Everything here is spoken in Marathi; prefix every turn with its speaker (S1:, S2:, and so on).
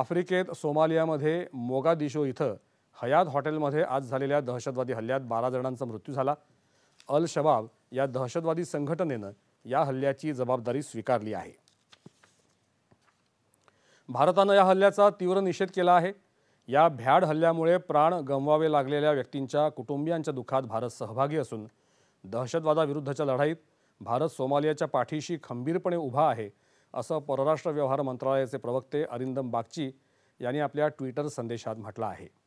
S1: आफ्रिकेत सोमालियामध्ये मोगादिशो इथं हयात हॉटेलमध्ये आज झालेल्या दहशतवादी हल्ल्यात बारा जणांचा मृत्यू झाला अल शबाब या दहशतवादी संघटनेनं या हल्ल्याची जबाबदारी स्वीकारली आहे भारतानं या हल्ल्याचा तीव्र निषेध केला आहे या भ्याड हल्ल्यामुळे प्राण गमवावे लागलेल्या व्यक्तींच्या कुटुंबियांच्या दुःखात भारत सहभागी असून दहशतवादाविरुद्धच्या लढाईत भारत सोमालियाच्या पाठीशी खंबीरपणे उभा आहे असं परराष्ट्र व्यवहार मंत्रालयाचे प्रवक्ते अरिंदम बागची यांनी आपल्या ट्विटर संदेशात म्हटलं आहे